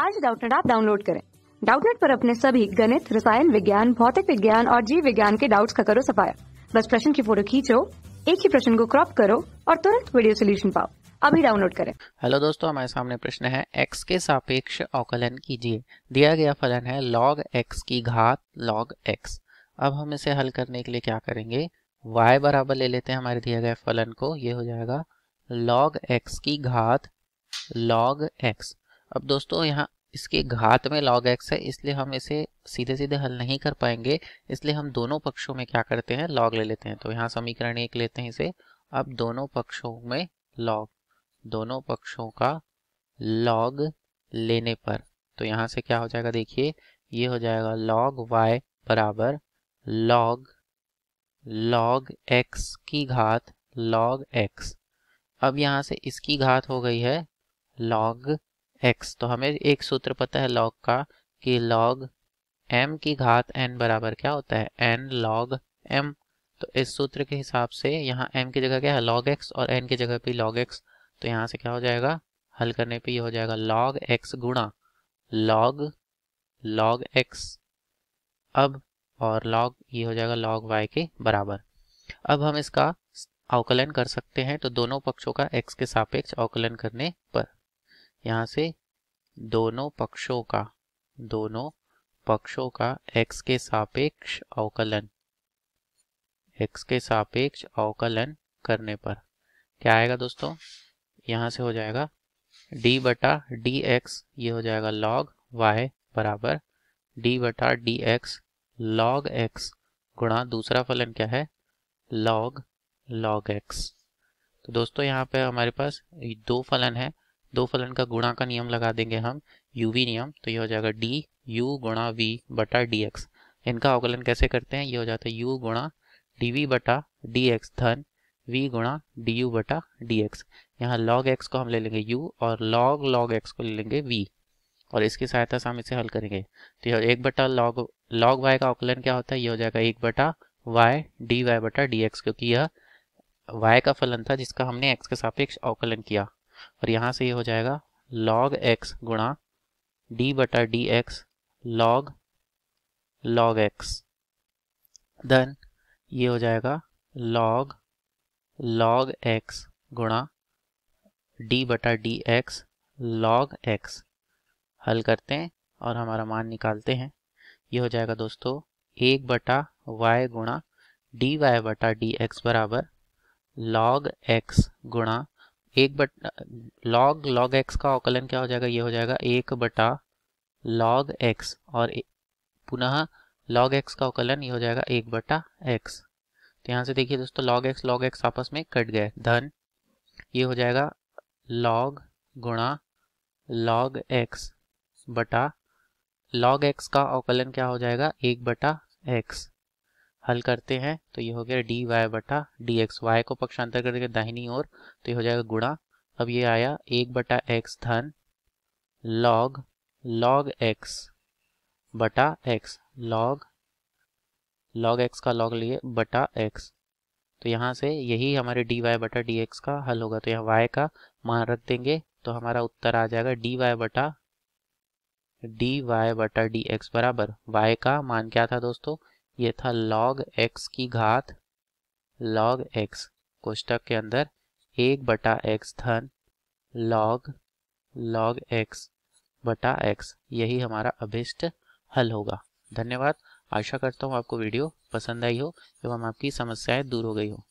आज डाउटनेट आप डाउनलोड करें डाउटनेट पर अपने सभी गणित रसायन विज्ञान भौतिक विज्ञान और जीव विज्ञान के डाउट्स का करो सफाया बस प्रश्न की फोटो खींचो एक ही प्रश्न को क्रॉप करो और तुरंत वीडियो सोल्यूशन पाओ अभी डाउनलोड करें हेलो दोस्तों हमारे सामने प्रश्न है एक्स के सापेक्ष अवकलन कीजिए दिया गया फलन है लॉग एक्स की घात लॉग एक्स अब हम इसे हल करने के लिए क्या करेंगे y बराबर ले लेते हैं हमारे दिए गए फलन को ये हो जाएगा log x की घात log x अब दोस्तों यहाँ इसके घात में लॉग एक्स है इसलिए हम इसे सीधे सीधे हल नहीं कर पाएंगे इसलिए हम दोनों पक्षों में क्या करते हैं लॉग ले लेते हैं तो यहाँ समीकरण एक लेते हैं इसे अब दोनों पक्षों में लॉग दोनों पक्षों का लॉग लेने पर तो यहाँ से क्या हो जाएगा देखिए ये हो जाएगा लॉग वाई बराबर लॉग लॉग एक्स की घात लॉग एक्स अब यहाँ से इसकी घात हो गई है लॉग एक्स तो हमें एक सूत्र पता है लॉग का कि लॉग एम की घात एन बराबर क्या होता है एन लॉग एम तो इस सूत्र के हिसाब से यहाँ एम की जगह क्या है लॉग एक्स और एन की जगह पे लॉग एक्स तो यहाँ से क्या हो जाएगा हल करने पे ये हो जाएगा लॉग एक्स गुणा लॉग लॉग एक्स अब और लॉग ये हो जाएगा लॉग वाई के बराबर अब हम इसका अवकलन कर सकते हैं तो दोनों पक्षों का एक्स के सापेक्ष अवकलन करने पर यहाँ से दोनों पक्षों का दोनों पक्षों का x के सापेक्ष अवकलन x के सापेक्ष अवकलन करने पर क्या आएगा दोस्तों यहाँ से हो जाएगा d बटा डी एक्स ये हो जाएगा log y बराबर d बटा डी एक्स लॉग एक्स गुणा दूसरा फलन क्या है log log x तो दोस्तों यहाँ पे हमारे पास दो फलन है दो फलन का गुणा का नियम लगा देंगे हम यू नियम तो ये हो जाएगा डी यू गुणा वी बटा डी एक्स इनका अवकलन कैसे करते हैं ये हो जाता है यू गुणा डी वी बटा डी एक्स धन वी गुणा डी यू बटा डी एक्स यहाँ लॉग एक्स को हम ले लेंगे यू और लॉग लॉग एक्स को ले लेंगे वी और इसकी सहायता से हम इसे हल करेंगे तो यह एक बटा लॉग लॉग वाई का अवकलन क्या होता है ये हो जाएगा एक बटा वाई डी वाई बटा डी एक्स क्योंकि यह वाई का फलन था जिसका हमने एक्स के सापेक्ष अवकलन किया और यहाँ से ये यह हो जाएगा लॉग एक्स गुणा डी बटा d x log log x then ये हो जाएगा लॉग लॉग एक्स गुणा डी बटा डी एक्स लॉग एक्स हल करते हैं और हमारा मान निकालते हैं ये हो जाएगा दोस्तों एक बटा वाई गुणा डी वाई बटा डी एक्स बराबर लॉग एक्स गुणा एक बट लॉग लॉग एक्स का अवकलन क्या हो जाएगा ये हो जाएगा एक बटा लॉग एक्स और पुनः लॉग एक्स का अवकलन ये हो जाएगा एक बटा एक्स तो यहाँ से देखिए दोस्तों लॉग एक्स लॉग एक्स आपस में कट गए धन ये हो जाएगा लॉग गुणा लॉग एक्स बटा लॉग एक्स का अवकलन क्या हो जाएगा एक बटा एक्स हल करते हैं तो ये हो गया डी वाई बटा डी एक्स वाई को पक्षांतर कर देंगे दाहिनी ओर तो ये हो जाएगा गुणा अब ये आया एक बटा एक्स धन लॉग लॉग एक्स बटा एक्स लॉग लॉग एक्स का लॉग लिए बटा एक्स तो यहाँ से यही हमारे डी वाई बटा डी एक्स का हल होगा तो यहाँ वाई का मान रख देंगे तो हमारा उत्तर आ जाएगा डी वाई बटा डी वाई बटा डी एक्स बराबर वाई का मान क्या था दोस्तों ये था लॉग एक्स की घात log x कोष्टक के अंदर एक बटा एक्स धन log log x बटा एक्स यही हमारा अभिष्ट हल होगा धन्यवाद आशा करता हूँ आपको वीडियो पसंद आई हो एवं आपकी समस्याएं दूर हो गई हो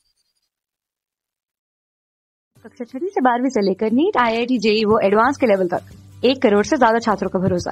कक्षा छठी से बारहवीं से लेकर NEET I I T JEE वो एडवांस के लेवल तक एक करोड़ से ज्यादा छात्रों का भरोसा